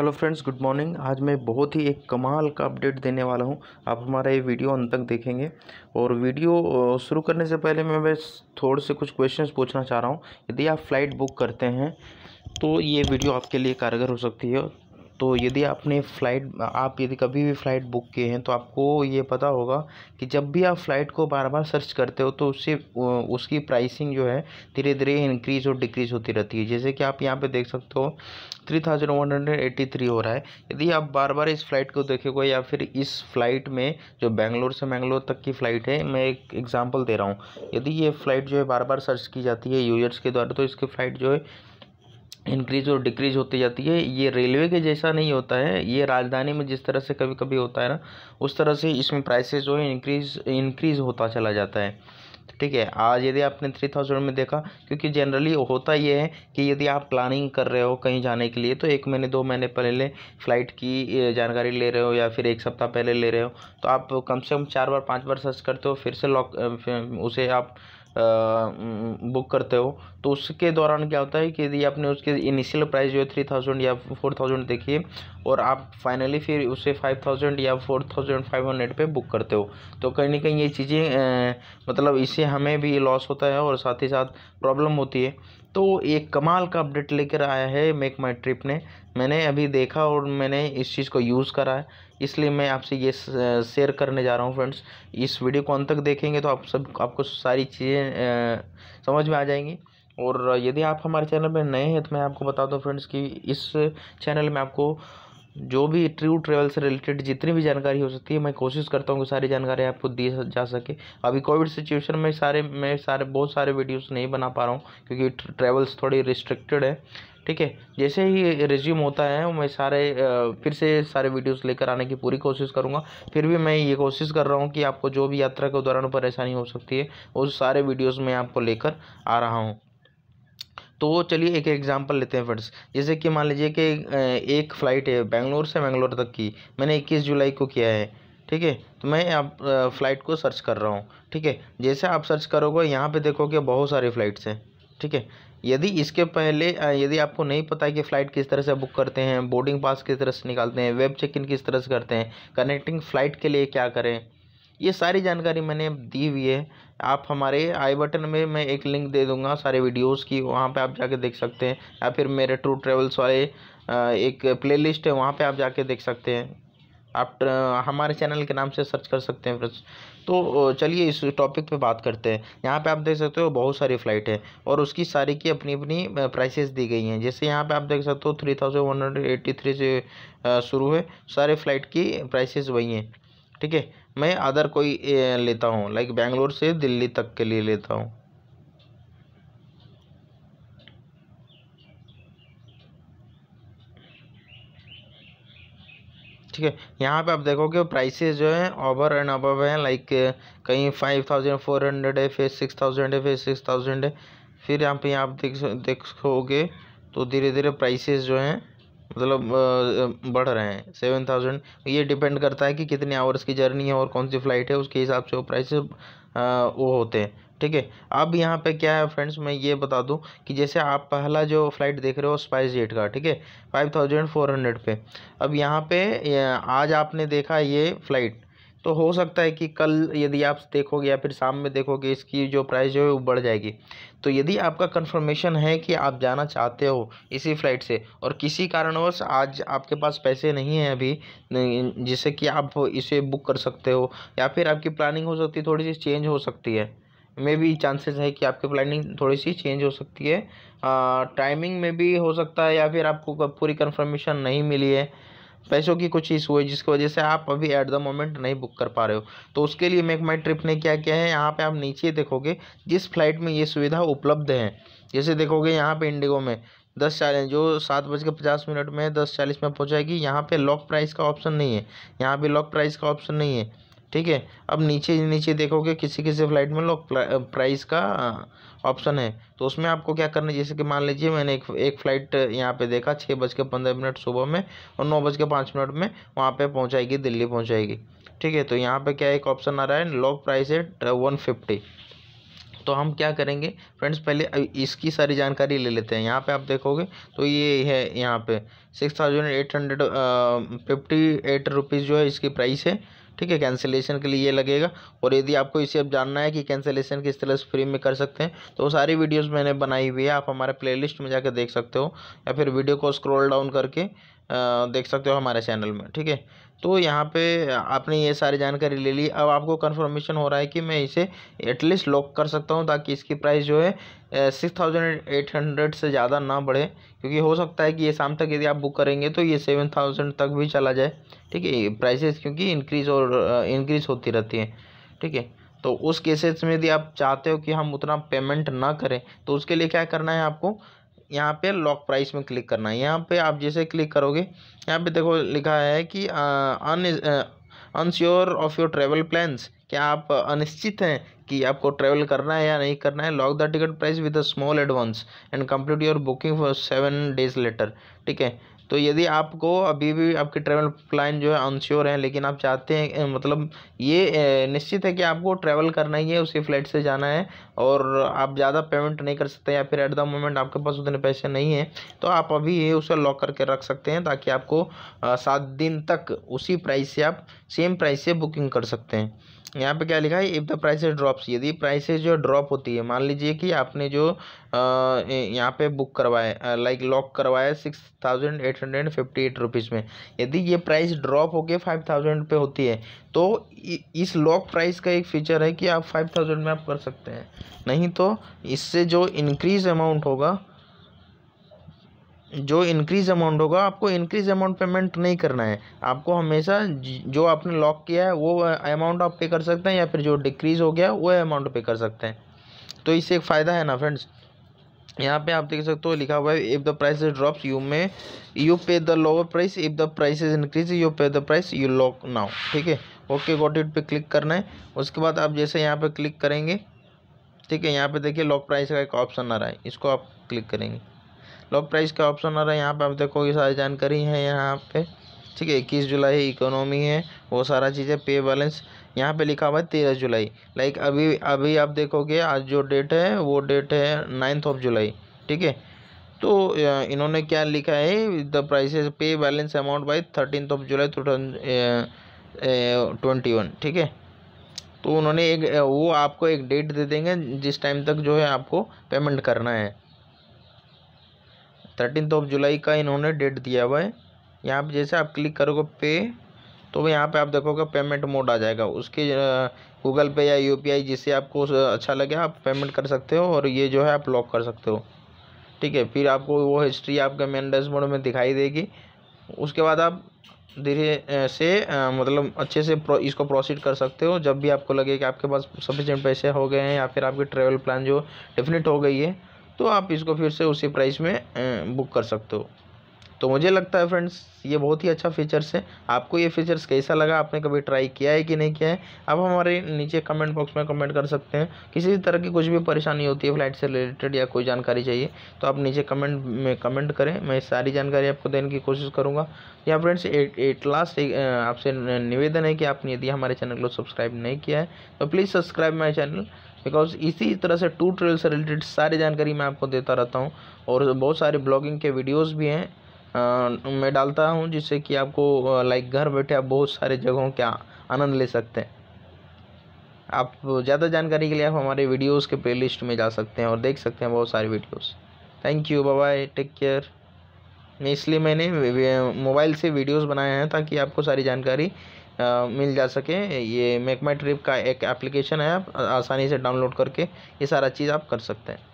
hello friends good morning आज मैं बहुत ही एक कमाल का अपडेट देने वाला हूं आप हमारा ये वीडियो अंत तक देखेंगे और वीडियो शुरू करने से पहले मैं बस थोड़े से कुछ क्वेश्चंस पूछना चाह रहा हूं यदि आप फ़्लाइट बुक करते हैं तो ये वीडियो आपके लिए कारगर हो सकती है तो यदि आपने फ़्लाइट आप यदि कभी भी फ़्लाइट बुक किए हैं तो आपको ये पता होगा कि जब भी आप फ़्लाइट को बार बार सर्च करते हो तो उससे उसकी प्राइसिंग जो है धीरे धीरे इंक्रीज़ और डिक्रीज़ होती रहती है जैसे कि आप यहाँ पे देख सकते हो three thousand one hundred eighty three हो रहा है यदि आप बार बार इस फ़्लाइट को देखेगा या फिर इस फ़्लाइट में जो बेंगलोर से मैंगलोर तक की फ़्लाइट है मैं एक एग्ज़ाम्पल दे रहा हूँ यदि ये फ़्लाइट जो है बार बार सर्च की जाती है यूजर्स के द्वारा तो इसकी फ़्लाइट जो है इंक्रीज और डिक्रीज होती जाती है ये रेलवे के जैसा नहीं होता है ये राजधानी में जिस तरह से कभी कभी होता है ना उस तरह से इसमें प्राइसेस जो है इंक्रीज इंक्रीज होता चला जाता है ठीक है आज यदि आपने थ्री थाउजेंड में देखा क्योंकि जनरली होता ये है कि यदि आप प्लानिंग कर रहे हो कहीं जाने के लिए तो एक महीने दो महीने पहले फ़्लाइट की जानकारी ले रहे हो या फिर एक सप्ताह पहले ले रहे हो तो आप कम से कम चार बार पाँच बार सर्च करते हो फिर से लॉक उसे आप बुक करते हो तो उसके दौरान क्या होता है कि यदि आपने उसके इनिशियल प्राइस जो है थ्री थाउजेंड या फोर थाउजेंड देखिए और आप फाइनली फिर उसे फाइव थाउजेंड या फोर थाउजेंड फाइव हंड्रेड पर बुक करते हो तो कहीं ना कहीं ये चीज़ें मतलब इससे हमें भी लॉस होता है और साथ ही साथ प्रॉब्लम होती है तो एक कमाल का अपडेट लेकर आया है मेक माई ट्रिप ने मैंने अभी देखा और मैंने इस चीज़ को यूज़ करा है इसलिए मैं आपसे ये शेयर करने जा रहा हूँ फ्रेंड्स इस वीडियो को अंत तक देखेंगे तो आप सब आपको सारी चीज़ें समझ में आ जाएंगी और यदि आप हमारे चैनल पर नए हैं तो मैं आपको बता दूँ फ्रेंड्स कि इस चैनल में आपको जो भी ट्रू ट्रेवल से रिलेटेड जितनी भी जानकारी हो सकती है मैं कोशिश करता हूँ कि सारी जानकारी आपको दी जा सके अभी कोविड सिचुएशन में सारे मैं सारे बहुत सारे वीडियोस नहीं बना पा रहा हूँ क्योंकि ट्रेवल्स थोड़ी रिस्ट्रिक्टेड है ठीक है जैसे ही रिज्यूम होता है मैं सारे फिर से सारे वीडियोस लेकर आने की पूरी कोशिश करूँगा फिर भी मैं ये कोशिश कर रहा हूँ कि आपको जो भी यात्रा के दौरान परेशानी हो सकती है उस सारे वीडियोस में आपको लेकर आ रहा हूँ तो चलिए एक एग्जांपल लेते हैं फ्रेंड्स जैसे कि मान लीजिए कि एक फ़्लाइट है बेंगलोर से बेंगलोर तक की मैंने इक्कीस जुलाई को किया है ठीक है तो मैं आप फ़्लाइट को सर्च कर रहा हूँ ठीक है जैसे आप सर्च करोगे यहाँ पे देखोगे बहुत सारे फ़्लाइट्स हैं ठीक है यदि इसके पहले यदि आपको नहीं पता है कि फ़्लाइट किस तरह से बुक करते हैं बोर्डिंग पास किस तरह से निकालते हैं वेब चेक इन किस तरह से करते हैं कनेक्टिंग फ़्लाइट के लिए क्या करें ये सारी जानकारी मैंने दी हुई है आप हमारे आई बटन में मैं एक लिंक दे दूंगा सारे वीडियोस की वहाँ पे आप जाके देख सकते हैं या फिर मेरे ट्रू ट्रेवल्स वाले एक प्लेलिस्ट है वहाँ पे आप जाके देख सकते हैं आप हमारे चैनल के नाम से सर्च कर सकते हैं फ्रेंड्स तो चलिए इस टॉपिक पे बात करते हैं यहाँ पे आप देख सकते हो बहुत सारी फ़्लाइट है और उसकी सारी की अपनी अपनी प्राइसेस दी गई हैं जैसे यहाँ पे आप देख सकते हो three thousand one hundred eighty three से शुरू है सारे फ़्लाइट की प्राइसेस वही हैं ठीक है मैं अदर कोई लेता हूँ लाइक बेंगलोर से दिल्ली तक के लिए लेता हूँ ठीक है यहाँ पे आप देखोगे प्राइसेस जो है ओवर एंड अबव हैं लाइक कहीं फाइव थाउजेंड फोर हंड्रेड है फिर सिक्स थाउजेंड है फिर सिक्स थाउजेंड है फिर यहाँ पे आप देख देखोगे तो धीरे धीरे प्राइसेस जो हैं मतलब बढ़ रहे हैं सेवन थाउजेंड ये डिपेंड करता है कि कितने आवर्स की जर्नी है और कौन सी फ़्लाइट है उसके हिसाब से वो प्राइस वो होते हैं ठीक है अब यहाँ पे क्या है फ्रेंड्स मैं ये बता दूँ कि जैसे आप पहला जो फ्लाइट देख रहे हो स्पाइस जेट का ठीक है फाइव थाउजेंड फोर हंड्रेड पे अब यहाँ पे आज आपने देखा ये फ़्लाइट तो हो सकता है कि कल यदि आप देखोगे या फिर शाम में देखोगे इसकी जो प्राइस जो है वो बढ़ जाएगी तो यदि आपका कन्फर्मेशन है कि आप जाना चाहते हो इसी फ़्लाइट से और किसी कारणवश आज आपके पास पैसे नहीं हैं अभी जिससे कि आप इसे बुक कर सकते हो या फिर आपकी प्लानिंग हो सकती है थोड़ी सी चेंज हो सकती है मे भी चांसेस है कि आपकी प्लानिंग थोड़ी सी चेंज हो सकती है टाइमिंग में भी हो सकता है या फिर आपको पूरी कन्फर्मेशन नहीं मिली है पैसों की कुछ इशू है जिसकी वजह से आप अभी एट द मोमेंट नहीं बुक कर पा रहे हो तो उसके लिए मेक माई ट्रिप ने क्या किया है यहाँ पे आप नीचे देखोगे जिस फ्लाइट में ये सुविधा उपलब्ध है जैसे देखोगे यहाँ पे इंडिगो में दस चालीस जो सात बज के पचास मिनट में दस चालीस में पहुँचाएगी यहाँ पे लॉक प्राइस का ऑप्शन नहीं है यहाँ पे लॉक प्राइस का ऑप्शन नहीं है ठीक है अब नीचे नीचे देखोगे किसी किसी फ्लाइट में लोग प्राइस का ऑप्शन है तो उसमें आपको क्या करना है जैसे कि मान लीजिए मैंने एक एक फ़्लाइट यहाँ पे देखा छः बज के पंद्रह मिनट सुबह में और नौ बज के पाँच मिनट में वहाँ पे पहुँचाएगी दिल्ली पहुँचाएगी ठीक है तो यहाँ पे क्या एक ऑप्शन आ रहा है लो प्राइस है वन फिफ्टी तो हम क्या करेंगे फ्रेंड्स पहले इसकी सारी जानकारी ले लेते हैं यहाँ पे आप देखोगे तो ये है यहाँ पे six thousand eight hundred fifty eight rupees जो है इसकी प्राइस है ठीक है कैंसिलेशन के लिए ये लगेगा और यदि आपको इसे अब जानना है कि कैंसिलेशन किस तरह से फ्री में कर सकते हैं तो वो सारी वीडियोज़ मैंने बनाई हुई है आप हमारे प्लेलिस्ट में जाकर देख सकते हो या फिर वीडियो को स्क्रॉल डाउन करके देख सकते हो हमारे चैनल में ठीक है तो यहाँ पे आपने ये सारी जानकारी ले ली अब आपको कन्फर्मेशन हो रहा है कि मैं इसे एटलीस्ट लॉक कर सकता हूँ ताकि इसकी प्राइस जो है सिक्स थाउजेंड एट हंड्रेड से ज़्यादा ना बढ़े क्योंकि हो सकता है कि ये शाम तक यदि आप बुक करेंगे तो ये सेवन थाउजेंड तक भी चला जाए ठीक है प्राइसेस क्योंकि इंक्रीज़ और इंक्रीज़ होती रहती है ठीक है तो उस केसेस में यदि आप चाहते हो कि हम उतना पेमेंट ना करें तो उसके लिए क्या करना है आपको यहाँ पे लॉक प्राइस में क्लिक करना है यहाँ पे आप जैसे क्लिक करोगे यहाँ पे देखो लिखा है कि un unsure of your travel plans क्या आप अनिश्चित हैं कि आपको ट्रैवल करना है या नहीं करना है lock the ticket price with a small advance and complete your booking for seven days later ठीक है तो यदि आपको अभी भी आपके ट्रैवल प्लान जो है अनश्योर हैं लेकिन आप चाहते हैं मतलब ये निश्चित है कि आपको ट्रैवल करना ही है उसी फ्लाइट से जाना है और आप ज़्यादा पेमेंट नहीं कर सकते या फिर एट द मोमेंट आपके पास उतने पैसे नहीं हैं तो आप अभी ये उसे लॉक करके रख सकते हैं ताकि आपको सात दिन तक उसी प्राइस से आप सेम प्राइस से बुकिंग कर सकते हैं यहाँ पे क्या लिखा है इफ़ द प्राइसेज ड्रॉप्स यदि प्राइसेज जो ड्रॉप होती है मान लीजिए कि आपने जो यहाँ पे बुक करवाया लाइक लॉक करवाया six thousand eight hundred fifty eight rupees में यदि ये प्राइस ड्रॉप होके फाइव थाउजेंड पर होती है तो इस लॉक प्राइस का एक फीचर है कि आप फाइव थाउजेंड में आप कर सकते हैं नहीं तो इससे जो इंक्रीज अमाउंट होगा जो इंक्रीज़ अमाउंट होगा आपको इंक्रीज़ अमाउंट पेमेंट नहीं करना है आपको हमेशा जो आपने लॉक किया है वो अमाउंट आप पे कर सकते हैं या फिर जो डिक्रीज़ हो गया वो अमाउंट पे कर सकते हैं तो इससे एक फ़ायदा है ना फ्रेंड्स यहाँ पे आप देख सकते हो लिखा हुआ है if the price drops you may you pay the lower price if the price is increase you pay the price you lock now ठीक है ओके गॉट इट पे क्लिक करना है उसके बाद आप जैसे यहाँ पे क्लिक करेंगे ठीक है यहाँ पे देखिए लॉक प्राइस का एक ऑप्शन आ रहा है इसको आप क्लिक करेंगे लो प्राइस का ऑप्शन आ रहा है यहाँ पे आप देखोगे सारी जानकारी है यहाँ पे ठीक है इक्कीस जुलाई इकोनॉमी है वो सारा चीज़ें पे बैलेंस यहाँ पे लिखा हुआ है तेरह जुलाई लाइक अभी अभी आप देखोगे आज जो डेट है वो डेट है नाइन्थ ऑफ जुलाई ठीक है तो इन्होंने क्या लिखा है the prices pay balance amount by thirteen of July two twenty one ठीक है तो उन्होंने एक वो आपको एक डेट दे देंगे जिस टाइम तक जो है आपको पेमेंट करना है थर्टीन ऑफ जुलाई का इन्होंने डेट दिया हुआ है यहाँ पे जैसे आप क्लिक करोगे पे तो यहाँ पे आप देखोगे पेमेंट मोड आ जाएगा उसके गूगल पे या यू पी आई जिससे आपको अच्छा लगे आप पेमेंट कर सकते हो और ये जो है आप लॉक कर सकते हो ठीक है फिर आपको वो हिस्ट्री आपके मेन डैशबोर्ड में दिखाई देगी उसके बाद आप धीरे से मतलब अच्छे से प्रो, इसको प्रोसीड कर सकते हो जब भी आपको लगे कि आपके पास सफिशेंट पैसे हो गए हैं या फिर आपकी ट्रैवल प्लान जो डेफिनेट हो गई है तो आप इसको फिर से उसी प्राइस में बुक कर सकते हो तो मुझे लगता है फ्रेंड्स ये बहुत ही अच्छा फीचर्स है आपको ये फीचर्स कैसा लगा आपने कभी ट्राई किया है कि नहीं किया है आप हमारे नीचे कमेंट बॉक्स में कमेंट कर सकते हैं किसी तरह की कुछ भी परेशानी होती है फ्लाइट से रिलेटेड या कोई जानकारी चाहिए तो आप नीचे कमेंट में कमेंट करें मैं सारी जानकारी आपको देने की कोशिश करूँगा या फ्रेंड्स एट एट लास्ट आपसे निवेदन है कि आपने यदि हमारे चैनल को सब्सक्राइब नहीं किया है तो please subscribe my channel because इसी तरह से टू ट्रेल से रिलेटेड सारी जानकारी मैं आपको देता रहता हूँ और बहुत सारे ब्लॉगिंग के वीडियोज़ भी हैं आ, मैं डालता हूँ जिससे कि आपको लाइक घर बैठे आप बहुत सारे जगहों का आनंद ले सकते हैं आप ज़्यादा जानकारी के लिए आप हमारे वीडियोज़ के प्ले में जा सकते हैं और देख सकते हैं बहुत सारे videos thank you bye take care इसलिए मैंने मोबाइल से वीडियोस बनाए हैं ताकि आपको सारी जानकारी मिल जा सके ये मेक माई ट्रिप का एक एप्लीकेशन है आप आसानी से डाउनलोड करके ये सारा चीज़ आप कर सकते हैं